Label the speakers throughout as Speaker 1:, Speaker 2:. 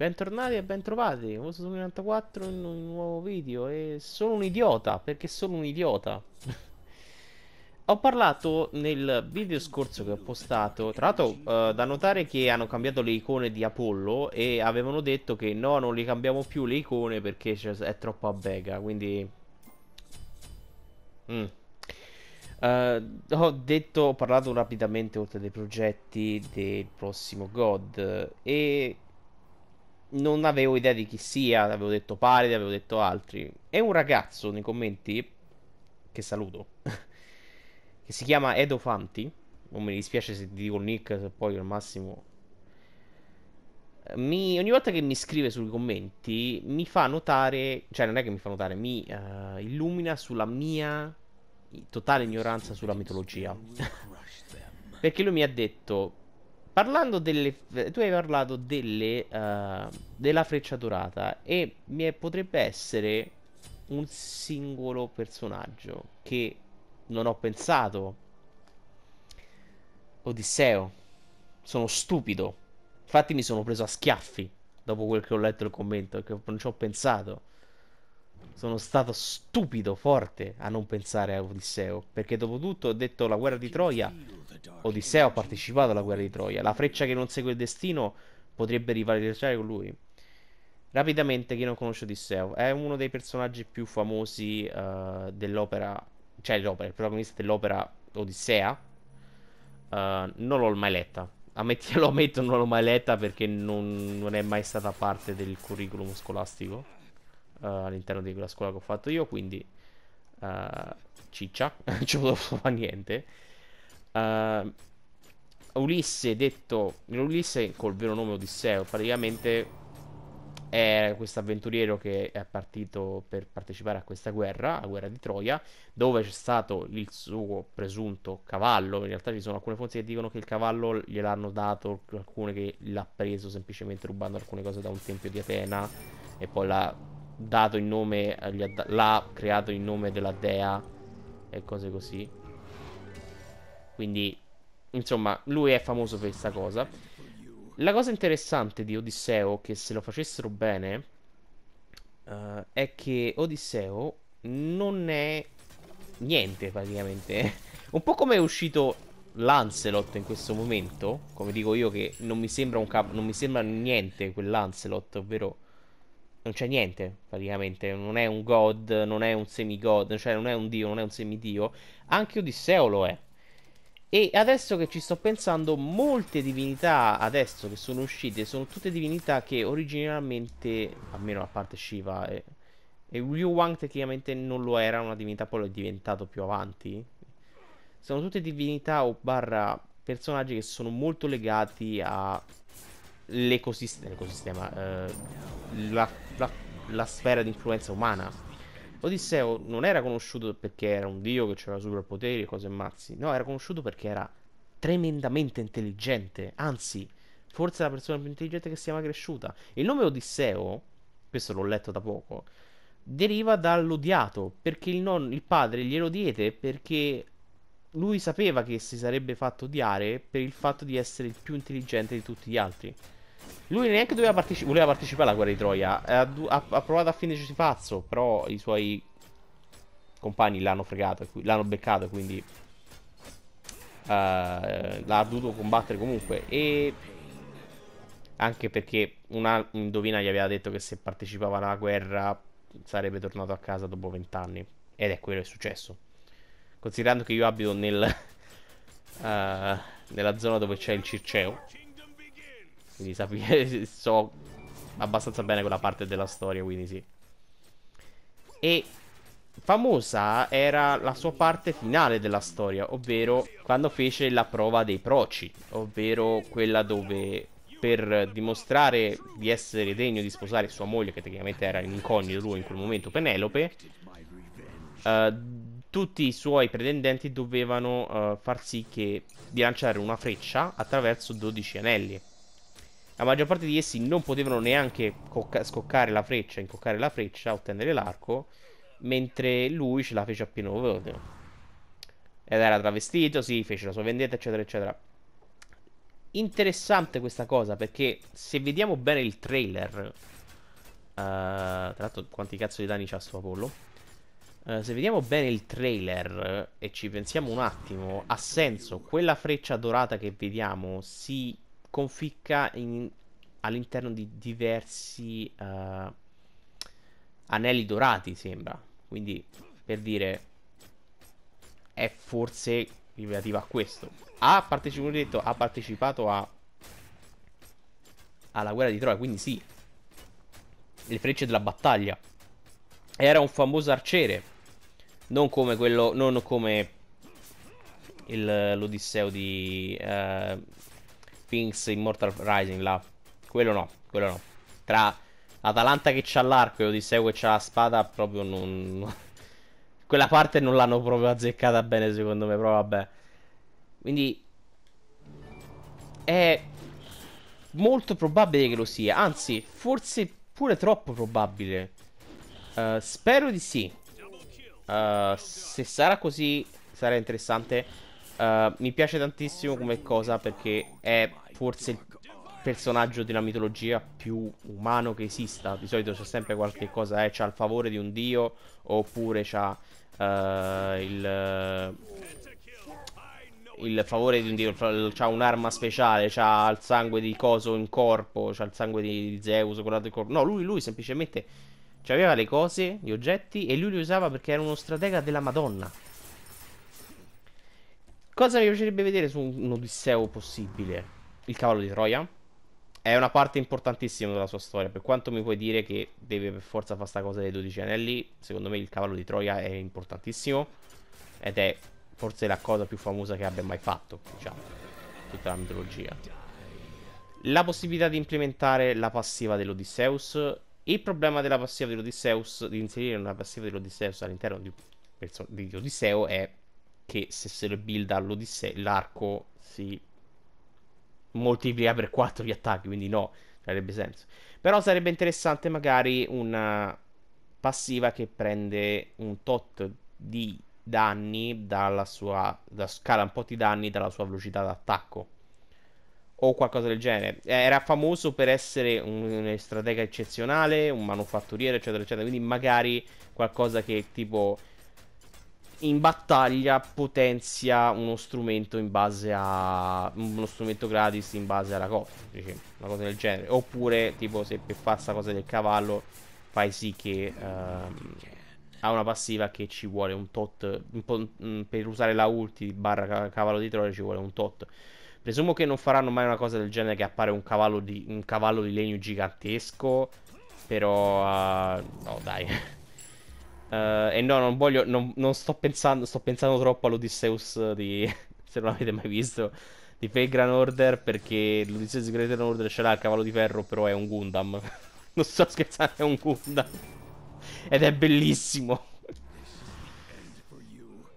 Speaker 1: Bentornati e bentrovati, questo sono 94 in un nuovo video e sono un idiota, perché sono un idiota. ho parlato nel video scorso che ho postato, tra l'altro eh, da notare che hanno cambiato le icone di Apollo e avevano detto che no, non le cambiamo più le icone perché è troppo a bega, quindi... Mm. Uh, ho detto, ho parlato rapidamente oltre dei progetti del prossimo God e non avevo idea di chi sia, avevo detto pari, avevo detto altri. È un ragazzo nei commenti, che saluto, che si chiama Edo Fanti. Non mi dispiace se ti dico il nick, se poi al massimo... Mi, ogni volta che mi scrive sui commenti mi fa notare, cioè non è che mi fa notare, mi uh, illumina sulla mia totale ignoranza sulla mitologia. Perché lui mi ha detto, Parlando delle... Eh, tu hai parlato delle, uh, della freccia dorata e mi potrebbe essere un singolo personaggio che non ho pensato. Odisseo. Sono stupido. Infatti mi sono preso a schiaffi dopo quel che ho letto il commento, che non ci ho pensato sono stato stupido, forte a non pensare a Odisseo. Perché dopo tutto ho detto la guerra di Troia. Odisseo ha partecipato alla guerra di Troia. La freccia che non segue il destino potrebbe rivaleggiare con lui. Rapidamente, chi non conosce Odisseo è uno dei personaggi più famosi uh, dell'opera. Cioè, l'opera, il protagonista dell'opera Odissea. Uh, non l'ho mai letta. Ammettilo, ammetto, non l'ho mai letta perché non, non è mai stata parte del curriculum scolastico uh, all'interno di quella scuola che ho fatto io, quindi uh, ciccia, non ci potevo fare niente. Uh, Ulisse detto Ulisse col vero nome Odisseo praticamente è questo avventuriero che è partito per partecipare a questa guerra, la guerra di Troia, dove c'è stato il suo presunto cavallo. In realtà ci sono alcune fonti che dicono che il cavallo gliel'hanno dato, alcune che l'ha preso semplicemente rubando alcune cose da un tempio di Atena e poi l'ha dato il nome, l'ha creato il nome della dea e cose così. Quindi, insomma, lui è famoso per questa cosa. La cosa interessante di Odisseo, che se lo facessero bene, uh, è che Odisseo non è niente praticamente. un po' come è uscito Lancelot in questo momento, come dico io che non mi sembra, un capo, non mi sembra niente quell'Ancelot, ovvero non c'è niente praticamente, non è un god, non è un semigod, cioè non è un dio, non è un semidio, anche Odisseo lo è. E adesso che ci sto pensando, molte divinità adesso che sono uscite sono tutte divinità che originalmente, almeno a parte Shiva e, e Ryu Wang tecnicamente non lo era, una divinità poi lo è diventato più avanti. Sono tutte divinità o barra personaggi che sono molto legati all'ecosistema, eh, la la, la sfera di influenza umana. Odisseo non era conosciuto perché era un dio che aveva superpoteri e cose mazzi, no, era conosciuto perché era tremendamente intelligente, anzi, forse la persona più intelligente che sia mai cresciuta. Il nome Odisseo, questo l'ho letto da poco, deriva dall'odiato, perché il, non, il padre glielo diede perché lui sapeva che si sarebbe fatto odiare per il fatto di essere il più intelligente di tutti gli altri. Lui neanche parteci voleva partecipare alla guerra di Troia. Ha, ha, ha provato a finirci pazzo. Però i suoi compagni l'hanno fregato. L'hanno beccato. Quindi. Uh, l'ha dovuto combattere comunque. E. Anche perché una indovina gli aveva detto che se partecipava alla guerra sarebbe tornato a casa dopo vent'anni. Ed è quello che è successo. Considerando che io abito nel, uh, nella zona dove c'è il Circeo quindi sapere, so abbastanza bene quella parte della storia, quindi sì. E famosa era la sua parte finale della storia, ovvero quando fece la prova dei proci, ovvero quella dove per dimostrare di essere degno di sposare sua moglie, che tecnicamente era in incognito lui in quel momento, Penelope, eh, tutti i suoi pretendenti dovevano eh, far sì che di lanciare una freccia attraverso 12 anelli. La maggior parte di essi non potevano neanche scoccare la freccia, incoccare la freccia, ottenere l'arco, mentre lui ce la fece appena voleva. Ed era travestito, sì, fece la sua vendetta, eccetera, eccetera. Interessante questa cosa, perché se vediamo bene il trailer... Uh, tra l'altro quanti cazzo di danni c'ha sto Apollo? Uh, se vediamo bene il trailer eh, e ci pensiamo un attimo, ha senso, quella freccia dorata che vediamo si conficca in, all'interno di diversi uh, anelli dorati, sembra. Quindi, per dire, è forse relativa a questo. Ha partecipato, detto, ha partecipato a, alla guerra di Troia, quindi sì. Le frecce della battaglia. Era un famoso arciere. Non come quello, non come l'Odisseo di... Uh, Things Immortal Rising là. Quello no, quello no. Tra Atalanta che c'ha l'arco e Odisseo che c'ha la spada, proprio non... Quella parte non l'hanno proprio azzeccata bene secondo me, però vabbè. Quindi... È molto probabile che lo sia, anzi, forse pure troppo probabile. Uh, spero di sì. Uh, se sarà così, sarà interessante. Eh, mi piace tantissimo come cosa perché è forse il personaggio della mitologia più umano che esista. Di solito c'è sempre qualche cosa, eh, c'ha il favore di un dio oppure c'ha uh, il, uh, il favore di un dio, c'ha un'arma speciale, c'ha il sangue di coso in corpo, c'ha il sangue di Zeus, quell'altro in corpo. No, lui, lui semplicemente aveva le cose, gli oggetti e lui li usava perché era uno stratega della Madonna. Cosa mi piacerebbe vedere su un, Odisseo possibile? Il cavallo di Troia? È una parte importantissima della sua storia. Per quanto mi puoi dire che deve per forza fare sta cosa dei 12 anelli, secondo me il cavallo di Troia è importantissimo. Ed è forse la cosa più famosa che abbia mai fatto, diciamo, tutta la mitologia. La possibilità di implementare la passiva dell'Odysseus. Il problema della passiva dell'Odysseus, di inserire una passiva dell'Odysseus all'interno di, di Odisseo, è che se se le builda all'Odissea l'arco si moltiplica per 4 gli attacchi, quindi no, avrebbe senso. Però sarebbe interessante magari una passiva che prende un tot di danni dalla sua da scala un po' di danni dalla sua velocità d'attacco o qualcosa del genere. Eh, era famoso per essere un, stratega eccezionale, un manufatturiero, eccetera, eccetera. Quindi magari qualcosa che tipo in battaglia potenzia uno strumento in base a uno strumento gratis in base alla cosa, una cosa del genere. Oppure, tipo, se per fare questa cosa del cavallo, fai sì che ehm, ha una passiva che ci vuole un tot un mm, per usare la ulti barra cavallo di Troia ci vuole un tot. Presumo che non faranno mai una cosa del genere che appare un cavallo di, un cavallo di legno gigantesco. Però, uh, no, dai. Uh, e no, non voglio. Non, non, sto pensando. Sto pensando troppo all'Odysseus di. se non l'avete mai visto. Di Fake Order. Perché l'Odysseus di Grand Order ce l'ha il cavallo di ferro. Però è un Gundam. non sto scherzando, è un Gundam. Ed è bellissimo.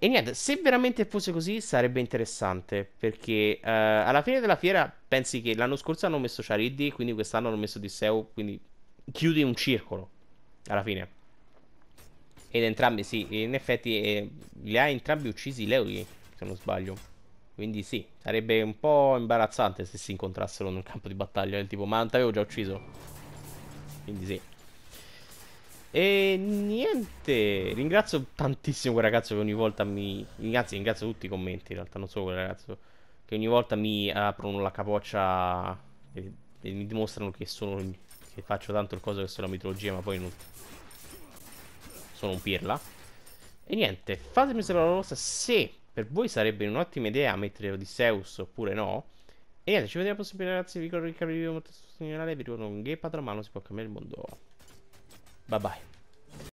Speaker 1: E niente, se veramente fosse così sarebbe interessante. Perché uh, alla fine della fiera pensi che l'anno scorso hanno messo Chariddi. Quindi quest'anno hanno messo Odisseu. Quindi chiudi un circolo. Alla fine. Ed entrambi, sì, in effetti eh, li ha entrambi uccisi Leuri, eh, se non sbaglio. Quindi sì, sarebbe un po' imbarazzante se si incontrassero nel campo di battaglia del tipo, ma non t'avevo già ucciso. Quindi sì. E niente, ringrazio tantissimo quel ragazzo che ogni volta mi... Anzi, ringrazio tutti i commenti, in realtà non solo quel ragazzo. Che ogni volta mi aprono la capoccia e, e mi dimostrano che, sono, che faccio tanto il coso che sono la mitologia, ma poi non, sono un pirla. E niente, fatemi sapere la vostra se per voi sarebbe un'ottima idea mettere Odysseus oppure no. E niente, ci vediamo alla prossima ragazzi, vi ricordo che il video molto sostenibile, vi ricordo che un gay patramano si può cambiare il mondo. Bye bye.